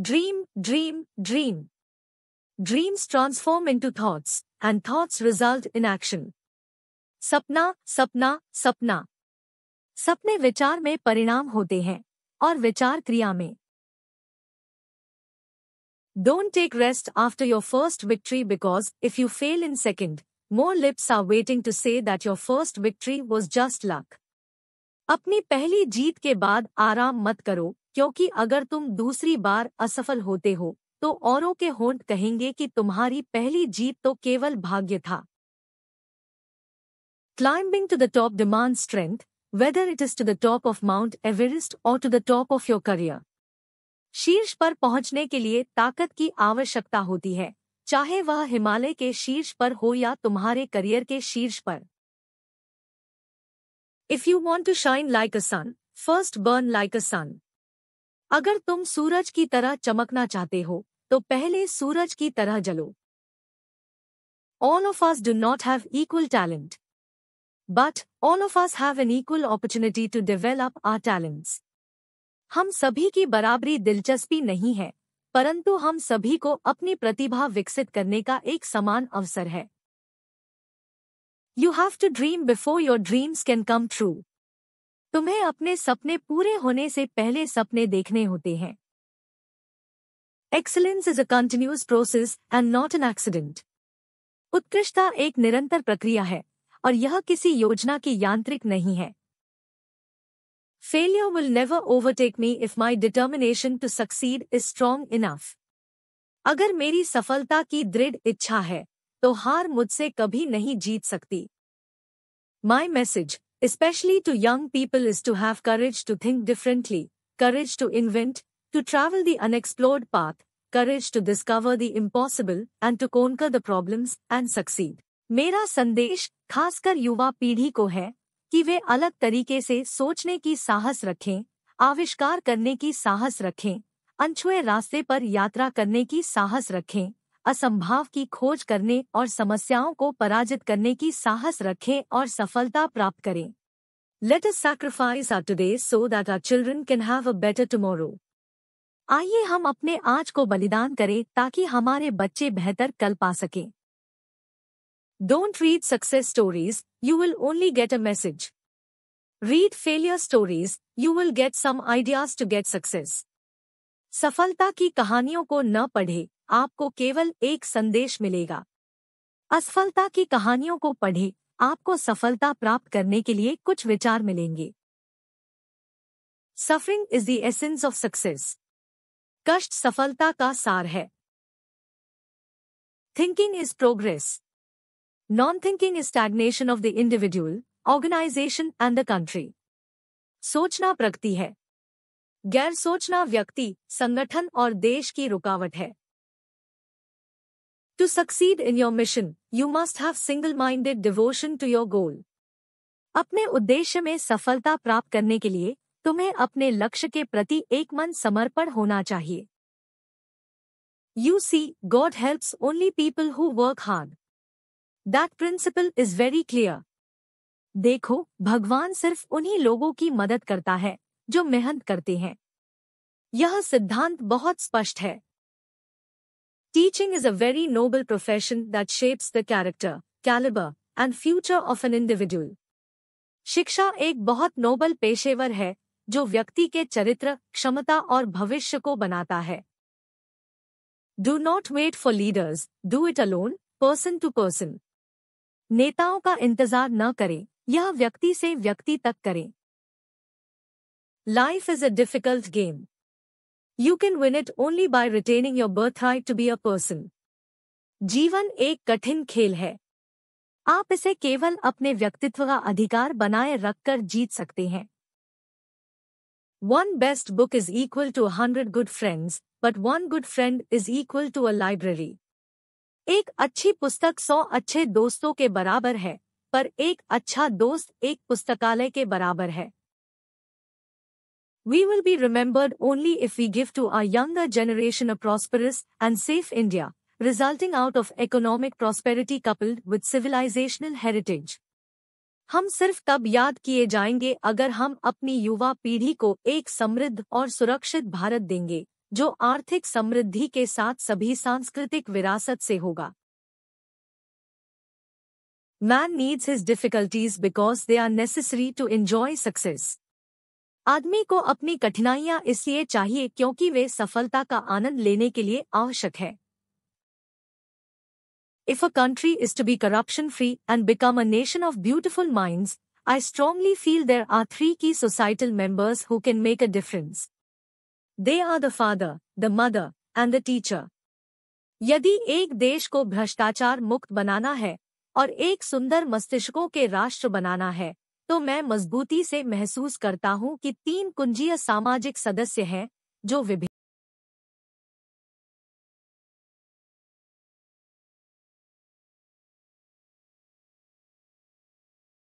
Dream, dream, dream. Dreams transform into thoughts, and thoughts result in action. सपना सपना सपना सपने विचार में परिणाम होते हैं और विचार क्रिया में Don't take rest after your first victory because if you fail in second, more lips are waiting to say that your first victory was just luck. अपनी पहली जीत के बाद आराम मत करो क्योंकि अगर तुम दूसरी बार असफल होते हो तो औरों के होंठ कहेंगे कि तुम्हारी पहली जीत तो केवल भाग्य था climbing to the top demand strength whether it is to the top of Mount Everest और to the top of your career शीर्ष पर पहुंचने के लिए ताकत की आवश्यकता होती है चाहे वह हिमालय के शीर्ष पर हो या तुम्हारे करियर के शीर्ष पर if you want to shine like a sun first burn like a sun अगर तुम सूरज की तरह चमकना चाहते हो तो पहले सूरज की तरह जलो all of us do not have equal talent but on of us have an equal opportunity to develop our talents हम सभी की बराबरी दिलचस्पी नहीं है परंतु हम सभी को अपनी प्रतिभा विकसित करने का एक समान अवसर है you have to dream before your dreams can come true तुम्हें अपने सपने पूरे होने से पहले सपने देखने होते हैं excellence is a continuous process and not an accident उत्कृष्टता एक निरंतर प्रक्रिया है और यह किसी योजना की यांत्रिक नहीं है failure will never overtake me if my determination to succeed is strong enough अगर मेरी सफलता की दृढ़ इच्छा है तो हार मुझसे कभी नहीं जीत सकती my message especially to young people, is to have courage to think differently, courage to invent, to travel the unexplored path, courage to discover the impossible, and to conquer the problems and succeed. मेरा संदेश खासकर युवा पीढ़ी को है कि वे अलग तरीके से सोचने की साहस रखें आविष्कार करने की साहस रखें अनछुए रास्ते पर यात्रा करने की साहस रखें असंभव की खोज करने और समस्याओं को पराजित करने की साहस रखें और सफलता प्राप्त करें let us sacrifice our today so that our children can have a better tomorrow आइए हम अपने आज को बलिदान करें ताकि हमारे बच्चे बेहतर कल पा सकें don't read success stories you will only get a message read failure stories you will get some ideas to get success सफलता की कहानियों को न पढ़े आपको केवल एक संदेश मिलेगा असफलता की कहानियों को पढ़े आपको सफलता प्राप्त करने के लिए कुछ विचार मिलेंगे suffering is the essence of success कष्ट सफलता का सार है thinking is progress non thinking is stagnation of the individual organisation and the country सोचना प्रगति है गैर सोचना व्यक्ति संगठन और देश की रुकावट है To succeed in your mission, you must have single-minded devotion to your goal. अपने उद्देश्य में सफलता प्राप्त करने के लिए तुम्हें अपने लक्ष्य के प्रति एक मन समर्पण होना चाहिए you see God helps only people who work hard that principle is very clear देखो भगवान सिर्फ उन्हीं लोगों की मदद करता है जो मेहनत करते हैं यह सिद्धांत बहुत स्पष्ट है Teaching is a very noble profession that shapes the character, caliber, and future of an individual. शिक्षा एक बहुत नोबल पेशेवर है जो व्यक्ति के चरित्र क्षमता और भविष्य को बनाता है do not wait for leaders do it alone person to person नेताओं का इंतजार न करें यह व्यक्ति से व्यक्ति तक करें life is a difficult game you can win it only by retaining your birthright to be a person जीवन एक कठिन खेल है आप इसे केवल अपने व्यक्तित्व का अधिकार बनाए रखकर जीत सकते हैं one best book is equal to hundred good friends but one good friend is equal to a library एक अच्छी पुस्तक सौ अच्छे दोस्तों के बराबर है पर एक अच्छा दोस्त एक पुस्तकालय के बराबर है We will be remembered only if we give to our younger generation a prosperous and safe India, resulting out of economic prosperity coupled with civilizational heritage. हम सिर्फ तब याद किए जाएंगे अगर हम अपनी युवा पीढ़ी को एक समृद्ध और सुरक्षित भारत देंगे जो आर्थिक समृद्धि के साथ सभी सांस्कृतिक विरासत से होगा Man needs his difficulties because they are necessary to enjoy success. आदमी को अपनी कठिनाइयां इसलिए चाहिए क्योंकि वे सफलता का आनंद लेने के लिए आवश्यक है if a country is to be corruption free and become a nation of beautiful mind I strongly feel there are three key societal members who can make a difference they are the father the mother and the teacher यदि एक देश को भ्रष्टाचार मुक्त बनाना है और एक सुंदर मस्तिष्कों के राष्ट्र बनाना है तो मैं मजबूती से महसूस करता हूं कि तीन कुंजीय सामाजिक सदस्य हैं जो विभिन्न